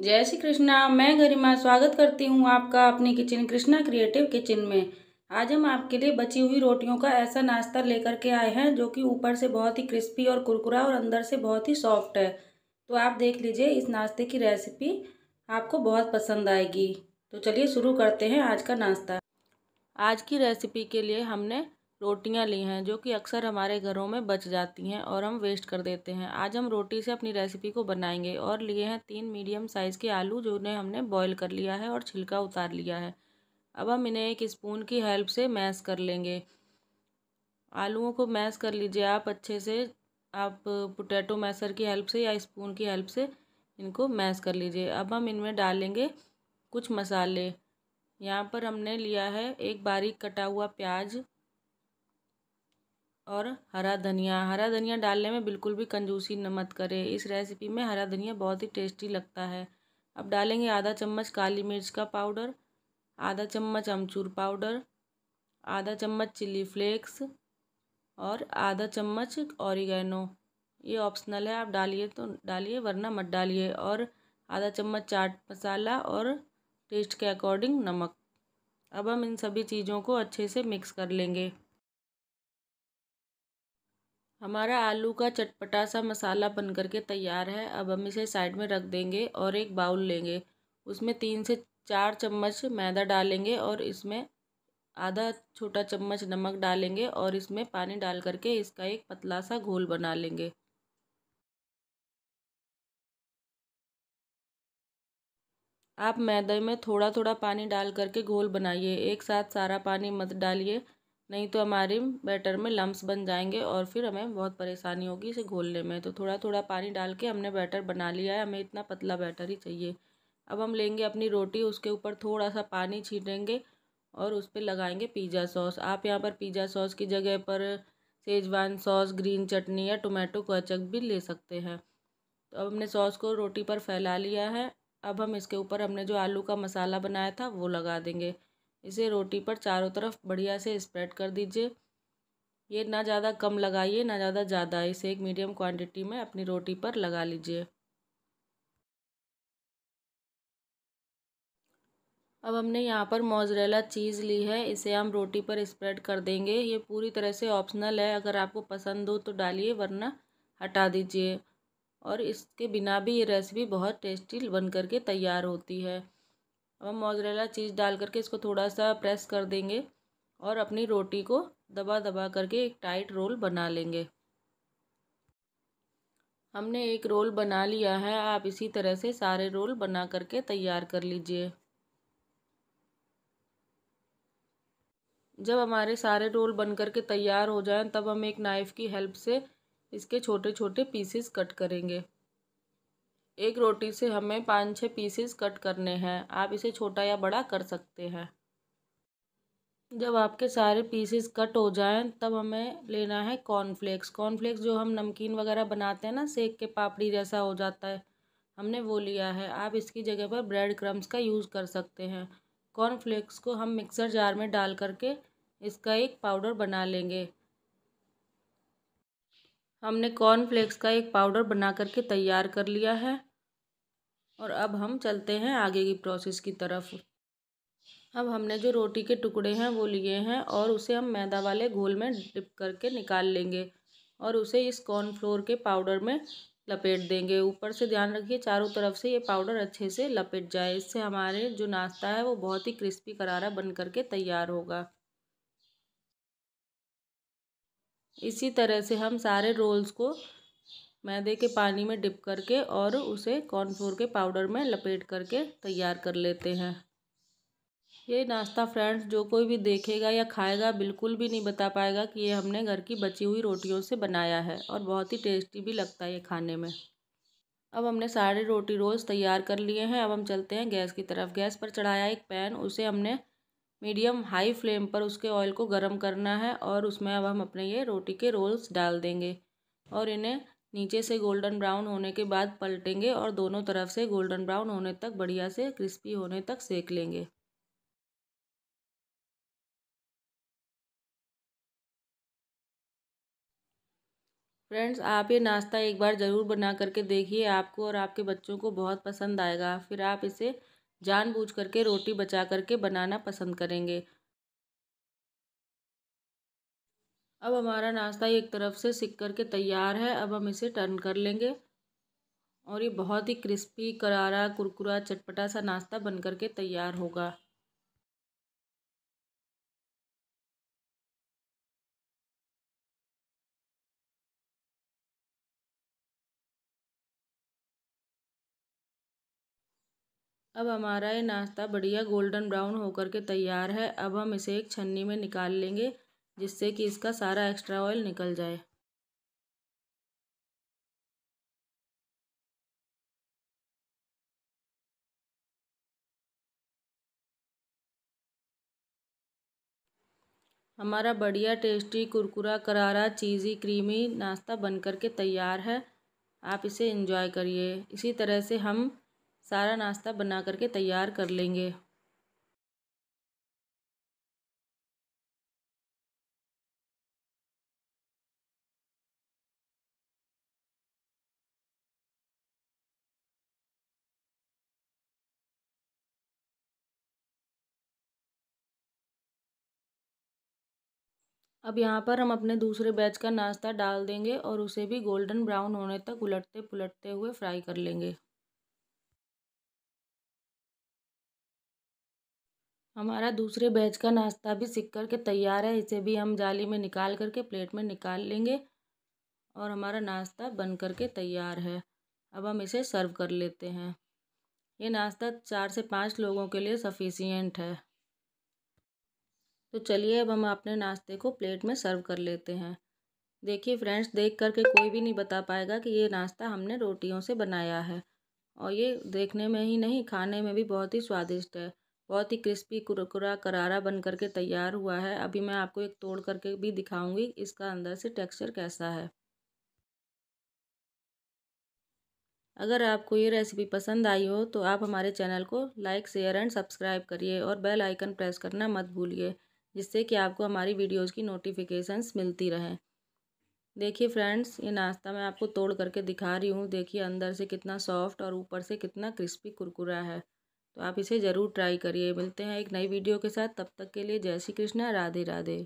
जय श्री कृष्णा मैं गरिमा स्वागत करती हूँ आपका अपनी किचन कृष्णा क्रिएटिव किचन में आज हम आपके लिए बची हुई रोटियों का ऐसा नाश्ता लेकर के आए हैं जो कि ऊपर से बहुत ही क्रिस्पी और कुरकुरा और अंदर से बहुत ही सॉफ्ट है तो आप देख लीजिए इस नाश्ते की रेसिपी आपको बहुत पसंद आएगी तो चलिए शुरू करते हैं आज का नाश्ता आज की रेसिपी के लिए हमने रोटियां ली हैं जो कि अक्सर हमारे घरों में बच जाती हैं और हम वेस्ट कर देते हैं आज हम रोटी से अपनी रेसिपी को बनाएंगे और लिए हैं तीन मीडियम साइज़ के आलू जो उन्हें हमने बॉईल कर लिया है और छिलका उतार लिया है अब हम इन्हें एक स्पून की हेल्प से मैश कर लेंगे आलूओं को मैश कर लीजिए आप अच्छे से आप पोटैटो मैसर की हेल्प से या स्पून की हेल्प से इनको मैश कर लीजिए अब हम इनमें डालेंगे कुछ मसाले यहाँ पर हमने लिया है एक बारीक कटा हुआ प्याज और हरा धनिया हरा धनिया डालने में बिल्कुल भी कंजूसी न मत करें इस रेसिपी में हरा धनिया बहुत ही टेस्टी लगता है अब डालेंगे आधा चम्मच काली मिर्च का पाउडर आधा चम्मच अमचूर पाउडर आधा चम्मच चिली फ्लेक्स और आधा चम्मच ऑरिगेनो ये ऑप्शनल है आप डालिए तो डालिए वरना मत डालिए और आधा चम्मच चाट मसाला और टेस्ट के अकॉर्डिंग नमक अब हम इन सभी चीज़ों को अच्छे से मिक्स कर लेंगे हमारा आलू का चटपटा सा मसाला बन करके के तैयार है अब हम इसे साइड में रख देंगे और एक बाउल लेंगे उसमें तीन से चार चम्मच मैदा डालेंगे और इसमें आधा छोटा चम्मच नमक डालेंगे और इसमें पानी डाल करके इसका एक पतला सा घोल बना लेंगे आप मैदे में थोड़ा थोड़ा पानी डाल करके घोल बनाइए एक साथ सारा पानी मत डालिए नहीं तो हमारे बैटर में लम्स बन जाएंगे और फिर हमें बहुत परेशानी होगी इसे घोलने में तो थोड़ा थोड़ा पानी डाल के हमने बैटर बना लिया है हमें इतना पतला बैटर ही चाहिए अब हम लेंगे अपनी रोटी उसके ऊपर थोड़ा सा पानी छीटेंगे और उस पर लगाएंगे पिज़्ज़ा सॉस आप यहाँ पर पिज़्ज़ा सॉस की जगह पर सेजवान सॉस ग्रीन चटनी या टोमेटो कचक भी ले सकते हैं तो अब हमने सॉस को रोटी पर फैला लिया है अब हम इसके ऊपर हमने जो आलू का मसाला बनाया था वो लगा देंगे इसे रोटी पर चारों तरफ बढ़िया से स्प्रेड कर दीजिए ये ना ज़्यादा कम लगाइए ना ज़्यादा ज़्यादा इसे एक मीडियम क्वांटिटी में अपनी रोटी पर लगा लीजिए अब हमने यहाँ पर मोजरेला चीज़ ली है इसे हम रोटी पर स्प्रेड कर देंगे ये पूरी तरह से ऑप्शनल है अगर आपको पसंद हो तो डालिए वरना हटा दीजिए और इसके बिना भी ये रेसिपी बहुत टेस्टी बन करके तैयार होती है अब हम मोजरेला चीज़ डाल करके इसको थोड़ा सा प्रेस कर देंगे और अपनी रोटी को दबा दबा करके एक टाइट रोल बना लेंगे हमने एक रोल बना लिया है आप इसी तरह से सारे रोल बना करके तैयार कर लीजिए जब हमारे सारे रोल बन करके तैयार हो जाएं तब हम एक नाइफ़ की हेल्प से इसके छोटे छोटे पीसेस कट करेंगे एक रोटी से हमें पाँच छः पीसेस कट करने हैं आप इसे छोटा या बड़ा कर सकते हैं जब आपके सारे पीसेस कट हो जाएं तब हमें लेना है कॉर्नफ्लेक्स कॉर्नफ्लेक्स जो हम नमकीन वगैरह बनाते हैं ना सेक के पापड़ी जैसा हो जाता है हमने वो लिया है आप इसकी जगह पर ब्रेड क्रम्स का यूज़ कर सकते हैं कॉर्नफ्लेक्स को हम मिक्सर जार में डाल करके इसका एक पाउडर बना लेंगे हमने कॉर्नफ्लेक्स का एक पाउडर बना करके तैयार कर लिया है और अब हम चलते हैं आगे की प्रोसेस की तरफ अब हमने जो रोटी के टुकड़े हैं वो लिए हैं और उसे हम मैदा वाले घोल में डिप करके निकाल लेंगे और उसे इस कॉर्नफ्लोर के पाउडर में लपेट देंगे ऊपर से ध्यान रखिए चारों तरफ से ये पाउडर अच्छे से लपेट जाए इससे हमारे जो नाश्ता है वो बहुत ही क्रिस्पी करारा बन करके तैयार होगा इसी तरह से हम सारे रोल्स को मैदे के पानी में डिप करके और उसे कॉर्नफ्लोर के पाउडर में लपेट करके तैयार कर लेते हैं ये नाश्ता फ्रेंड्स जो कोई भी देखेगा या खाएगा बिल्कुल भी नहीं बता पाएगा कि ये हमने घर की बची हुई रोटियों से बनाया है और बहुत ही टेस्टी भी लगता है ये खाने में अब हमने सारे रोटी रोल्स तैयार कर लिए हैं अब हम चलते हैं गैस की तरफ गैस पर चढ़ाया एक पैन उसे हमने मीडियम हाई फ्लेम पर उसके ऑयल को गर्म करना है और उसमें अब हम अपने ये रोटी के रोल्स डाल देंगे और इन्हें नीचे से गोल्डन ब्राउन होने के बाद पलटेंगे और दोनों तरफ से गोल्डन ब्राउन होने तक बढ़िया से क्रिस्पी होने तक सेक लेंगे फ्रेंड्स आप ये नाश्ता एक बार ज़रूर बना करके देखिए आपको और आपके बच्चों को बहुत पसंद आएगा फिर आप इसे जानबूझ करके रोटी बचा करके बनाना पसंद करेंगे अब हमारा नाश्ता एक तरफ से सिक कर के तैयार है अब हम इसे टर्न कर लेंगे और ये बहुत ही क्रिस्पी करारा कुरकुरा चटपटा सा नाश्ता बन करके के तैयार होगा अब हमारा ये नाश्ता बढ़िया गोल्डन ब्राउन होकर के तैयार है अब हम इसे एक छन्नी में निकाल लेंगे जिससे कि इसका सारा एक्स्ट्रा ऑयल निकल जाए हमारा बढ़िया टेस्टी कुरकुरा करारा चीज़ी क्रीमी नाश्ता बनकर के तैयार है आप इसे एंजॉय करिए इसी तरह से हम सारा नाश्ता बना करके तैयार कर लेंगे अब यहाँ पर हम अपने दूसरे बैच का नाश्ता डाल देंगे और उसे भी गोल्डन ब्राउन होने तक उलटते पुलटते हुए फ्राई कर लेंगे हमारा दूसरे बैच का नाश्ता भी सिक कर के तैयार है इसे भी हम जाली में निकाल करके प्लेट में निकाल लेंगे और हमारा नाश्ता बन कर के तैयार है अब हम इसे सर्व कर लेते हैं ये नाश्ता चार से पाँच लोगों के लिए सफिशियंट है तो चलिए अब हम अपने नाश्ते को प्लेट में सर्व कर लेते हैं देखिए फ्रेंड्स देख करके कोई भी नहीं बता पाएगा कि ये नाश्ता हमने रोटियों से बनाया है और ये देखने में ही नहीं खाने में भी बहुत ही स्वादिष्ट है बहुत ही क्रिस्पी कुरकुरा करारा बन करके तैयार हुआ है अभी मैं आपको एक तोड़ करके भी दिखाऊंगी इसका अंदर से टेक्सचर कैसा है अगर आपको ये रेसिपी पसंद आई हो तो आप हमारे चैनल को लाइक शेयर एंड सब्सक्राइब करिए और बेल आइकन प्रेस करना मत भूलिए जिससे कि आपको हमारी वीडियोस की नोटिफिकेशंस मिलती रहें देखिए फ्रेंड्स ये नाश्ता मैं आपको तोड़ करके दिखा रही हूँ देखिए अंदर से कितना सॉफ्ट और ऊपर से कितना क्रिस्पी कुरकुरा है तो आप इसे ज़रूर ट्राई करिए मिलते हैं एक नई वीडियो के साथ तब तक के लिए जय श्री कृष्णा राधे राधे